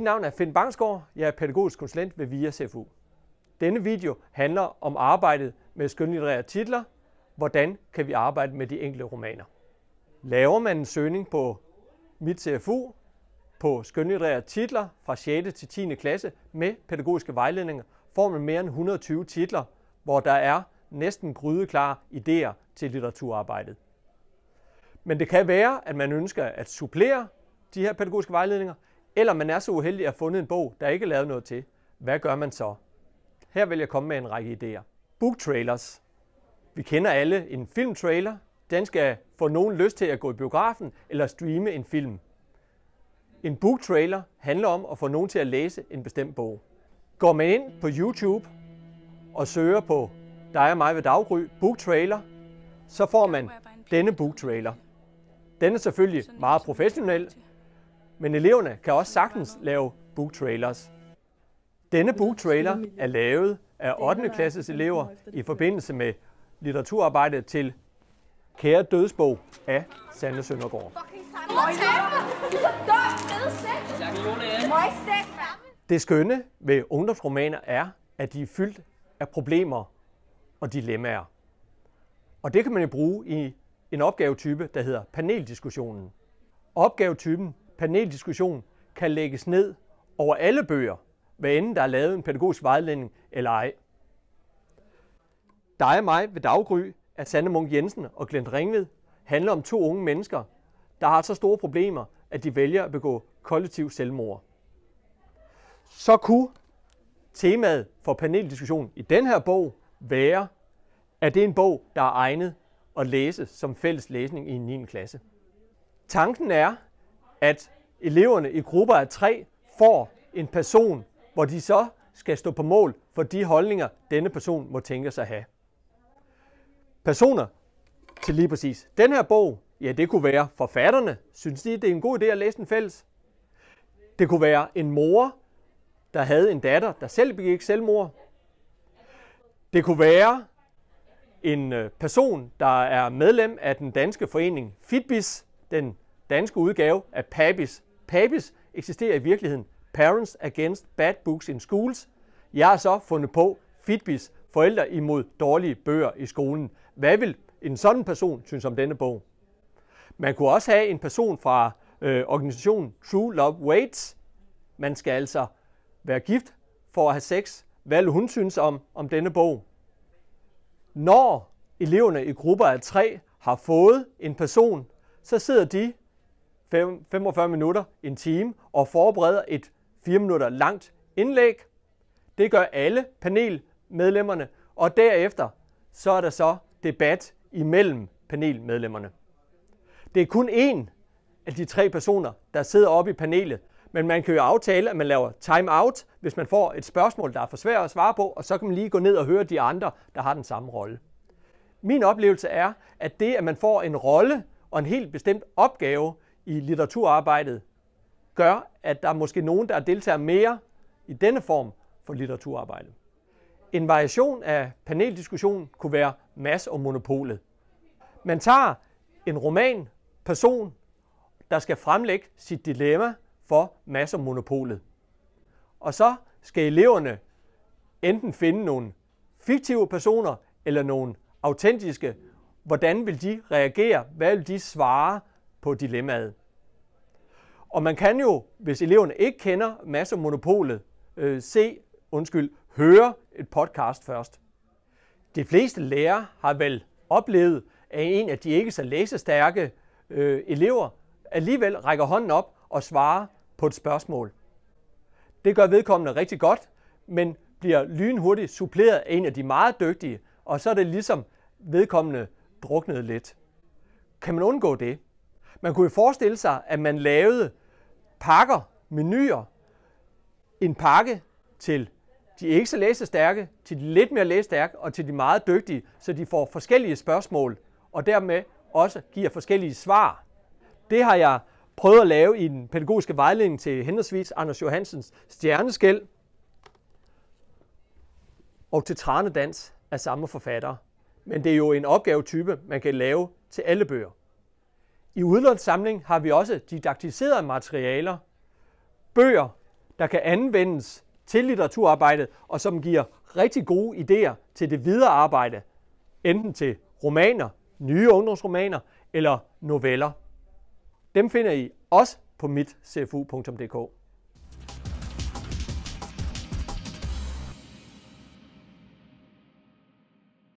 Mit navn er Finn Bangsgaard. Jeg er pædagogisk konsulent ved VIA CFU. Denne video handler om arbejdet med skønlitterære titler. Hvordan kan vi arbejde med de enkelte romaner? Laver man en søgning på mit CFU på skønlitterære titler fra 6. til 10. klasse med pædagogiske vejledninger, får man mere end 120 titler, hvor der er næsten grydeklare idéer til litteraturarbejdet. Men det kan være, at man ønsker at supplere de her pædagogiske vejledninger, eller man er så uheldig at have fundet en bog, der ikke er lavet noget til, hvad gør man så? Her vil jeg komme med en række idéer. Book trailers. Vi kender alle en filmtrailer. Den skal få nogen lyst til at gå i biografen eller streame en film. En book trailer handler om at få nogen til at læse en bestemt bog. Går man ind på YouTube og søger på dig og mig ved daggry book trailer, så får man denne book trailer. Den er selvfølgelig meget professionel, men eleverne kan også sagtens lave booktrailers. Denne booktrailer er lavet af 8. klasses elever i forbindelse med litteraturarbejdet til Kære dødsbog af Sande Søndergaard. Det skønne ved ungdomsromaner er, at de er fyldt af problemer og dilemmaer. Og det kan man jo bruge i en opgavetype, der hedder paneldiskussionen. Opgavetypen paneldiskussion kan lægges ned over alle bøger, hvad enten der er lavet en pædagogisk vejledning eller ej. Dig og mig ved daggry af Sande Munk Jensen og Glenn Ringved handler om to unge mennesker, der har så store problemer, at de vælger at begå kollektiv selvmord. Så kunne temaet for paneldiskussion i den her bog være, at det er en bog, der er egnet at læse som fælles læsning i 9. klasse. Tanken er, at eleverne i grupper af tre får en person, hvor de så skal stå på mål for de holdninger, denne person må tænke sig at have. Personer til lige præcis den her bog, ja det kunne være forfatterne, synes de det er en god idé at læse den fælles. Det kunne være en mor, der havde en datter, der selv begik selvmord. Det kunne være en øh, person, der er medlem af den danske forening Fitbis, den danske udgave af PABIS. PABIS eksisterer i virkeligheden Parents Against Bad Books in Schools. Jeg har så fundet på FITBIS, Forældre imod dårlige bøger i skolen. Hvad vil en sådan person synes om denne bog? Man kunne også have en person fra øh, organisationen True Love Waits. Man skal altså være gift for at have sex. Hvad hun synes om, om denne bog? Når eleverne i grupper af tre har fået en person, så sidder de 45 minutter, en time, og forbereder et 4 minutter langt indlæg. Det gør alle panelmedlemmerne, og derefter så er der så debat imellem panelmedlemmerne. Det er kun én af de tre personer, der sidder oppe i panelet, men man kan jo aftale, at man laver time-out, hvis man får et spørgsmål, der er for svært at svare på, og så kan man lige gå ned og høre de andre, der har den samme rolle. Min oplevelse er, at det, at man får en rolle og en helt bestemt opgave, i litteraturarbejdet gør, at der er måske nogen, der deltager mere i denne form for litteraturarbejde. En variation af paneldiskussion kunne være mass og monopolet. Man tager en roman person, der skal fremlægge sit dilemma for mass og monopolet. Og så skal eleverne enten finde nogle fiktive personer eller nogle autentiske. Hvordan vil de reagere? Hvad vil de svare? på dilemmaet. Og man kan jo, hvis eleverne ikke kender massemonopolet, øh, se, undskyld, høre et podcast først. De fleste lærere har vel oplevet, at en af de ikke så læsestærke øh, elever alligevel rækker hånden op og svarer på et spørgsmål. Det gør vedkommende rigtig godt, men bliver lynhurtigt suppleret af en af de meget dygtige, og så er det ligesom vedkommende druknet lidt. Kan man undgå det? Man kunne jo forestille sig, at man lavede pakker, menuer, en pakke til de ikke så læsestærke, til de lidt mere læsestærke og til de meget dygtige, så de får forskellige spørgsmål og dermed også giver forskellige svar. Det har jeg prøvet at lave i den pædagogiske vejledning til henholdsvis Anders Johansens Stjerneskæld og til Tranedans af samme forfatter. Men det er jo en opgavetype, man kan lave til alle bøger. I udlånssamling har vi også didaktiserede materialer, bøger, der kan anvendes til litteraturarbejdet, og som giver rigtig gode idéer til det videre arbejde, enten til romaner, nye ungdomsromaner eller noveller. Dem finder I også på mitcfu.dk.